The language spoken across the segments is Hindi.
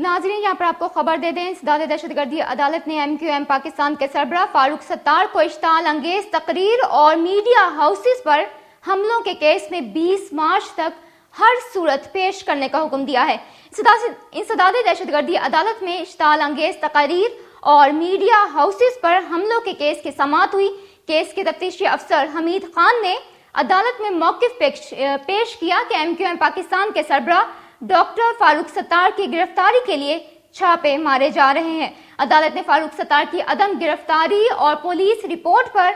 नाजरीन यहाँ पर आपको खबर दे दें दहशत गर्दी अदालत ने एम क्यू एम पाकिस्तान के सरबरा फारूक सत्तार को इश्ताल अंगेज तकरीर और मीडिया हाउसेस पर हमलों के केस में 20 मार्च तक हर सूरत पेश करने का हुक्म दिया है इन सदाद गर्दी अदालत में इश्ताल अंगेज तकरीर और मीडिया हाउसेस पर हमलों के केस की समात हुई केस के तफ्तीशी अफसर हमीद खान ने अदालत में मौकफ पेश किया कि एम क्यू एम पाकिस्तान के सरबरा डॉक्टर फारूक सत्तार की गिरफ्तारी के लिए छापे मारे जा रहे हैं अदालत ने फारूक सत्तार की अदम गिरफ्तारी और पुलिस रिपोर्ट पर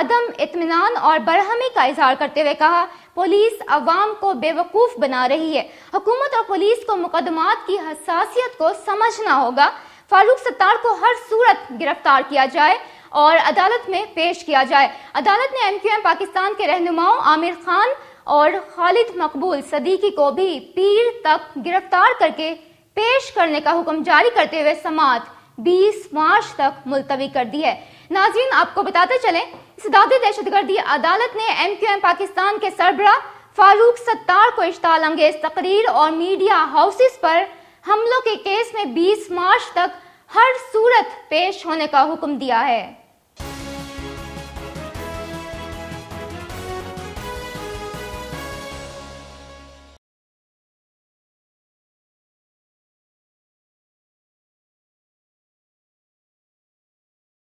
अदम इतमान और बरहमी का इजहार करते हुए कहा पुलिस अवाम को बेवकूफ़ बना रही है हुकूमत और पुलिस को मुकदमात की हसासियत को समझना होगा फारूक सत्तार को हर सूरत गिरफ्तार किया जाए और अदालत में पेश किया जाए अदालत ने एम पाकिस्तान के रहनुमाओं आमिर खान और खालिद मकबूल सदीकी को भी पीर तक गिरफ्तार करके पेश करने का हुक्म जारी करते हुए समात 20 मार्च तक मुलतवी कर दी है नाजरीन आपको बताते चले सदादी दहशतगर्दी अदालत ने एम क्यू एम पाकिस्तान के सरबरा फारूक सत्तार को इश्ताल अंगेज तकरीर और मीडिया हाउसेस पर हमलों के केस में 20 मार्च तक हर सूरत पेश होने का हुक्म दिया है